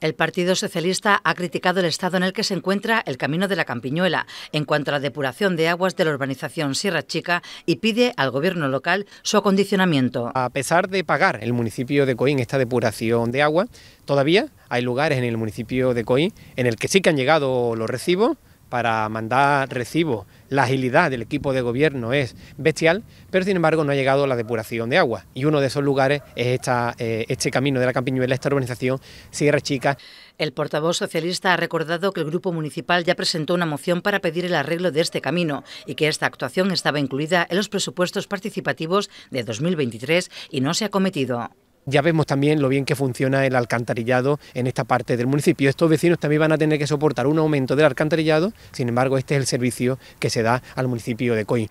El Partido Socialista ha criticado el estado en el que se encuentra el camino de la Campiñuela en cuanto a la depuración de aguas de la urbanización Sierra Chica y pide al gobierno local su acondicionamiento. A pesar de pagar el municipio de Coín esta depuración de agua, todavía hay lugares en el municipio de Coín en el que sí que han llegado los recibos para mandar recibo. La agilidad del equipo de gobierno es bestial, pero sin embargo no ha llegado la depuración de agua. Y uno de esos lugares es eh, este camino de la Campiñuela, esta urbanización Sierra Chica. El portavoz socialista ha recordado que el grupo municipal ya presentó una moción para pedir el arreglo de este camino y que esta actuación estaba incluida en los presupuestos participativos de 2023 y no se ha cometido ya vemos también lo bien que funciona el alcantarillado en esta parte del municipio. Estos vecinos también van a tener que soportar un aumento del alcantarillado, sin embargo, este es el servicio que se da al municipio de Coy.